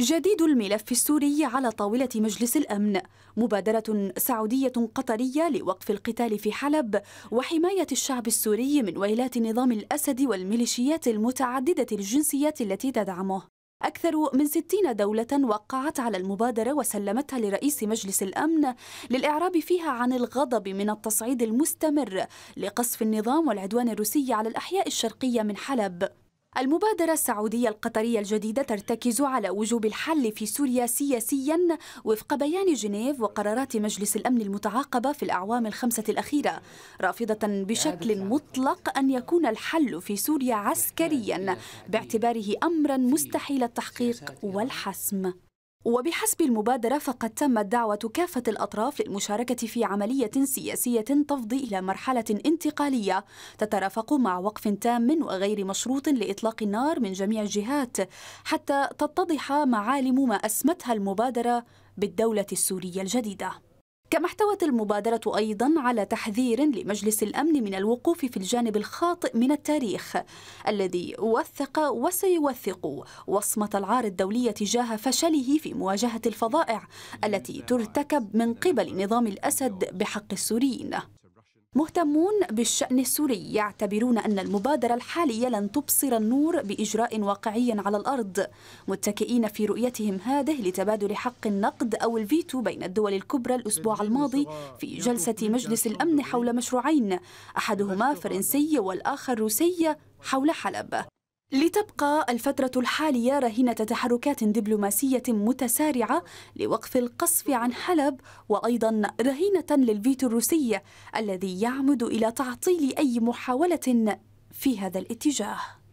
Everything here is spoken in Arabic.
جديد الملف السوري على طاولة مجلس الأمن مبادرة سعودية قطرية لوقف القتال في حلب وحماية الشعب السوري من ويلات نظام الأسد والميليشيات المتعددة الجنسيات التي تدعمه أكثر من 60 دولة وقعت على المبادرة وسلمتها لرئيس مجلس الأمن للإعراب فيها عن الغضب من التصعيد المستمر لقصف النظام والعدوان الروسي على الأحياء الشرقية من حلب المبادرة السعودية القطرية الجديدة ترتكز على وجوب الحل في سوريا سياسيا وفق بيان جنيف وقرارات مجلس الأمن المتعاقبة في الأعوام الخمسة الأخيرة رافضة بشكل مطلق أن يكون الحل في سوريا عسكريا باعتباره أمرا مستحيل التحقيق والحسم وبحسب المبادرة فقد تمت دعوة كافة الأطراف للمشاركة في عملية سياسية تفضي إلى مرحلة انتقالية تترافق مع وقف تام وغير مشروط لإطلاق النار من جميع الجهات حتى تتضح معالم ما أسمتها المبادرة بالدولة السورية الجديدة كما احتوت المبادرة أيضا على تحذير لمجلس الأمن من الوقوف في الجانب الخاطئ من التاريخ الذي وثق وسيوثق وصمة العار الدولية تجاه فشله في مواجهة الفظائع التي ترتكب من قبل نظام الأسد بحق السوريين مهتمون بالشأن السوري يعتبرون أن المبادرة الحالية لن تبصر النور بإجراء واقعي على الأرض متكئين في رؤيتهم هذه لتبادل حق النقد أو الفيتو بين الدول الكبرى الأسبوع الماضي في جلسة مجلس الأمن حول مشروعين أحدهما فرنسي والآخر روسي حول حلب لتبقى الفترة الحالية رهينة تحركات دبلوماسية متسارعة لوقف القصف عن حلب وأيضا رهينة للفيتو الروسي الذي يعمد إلى تعطيل أي محاولة في هذا الاتجاه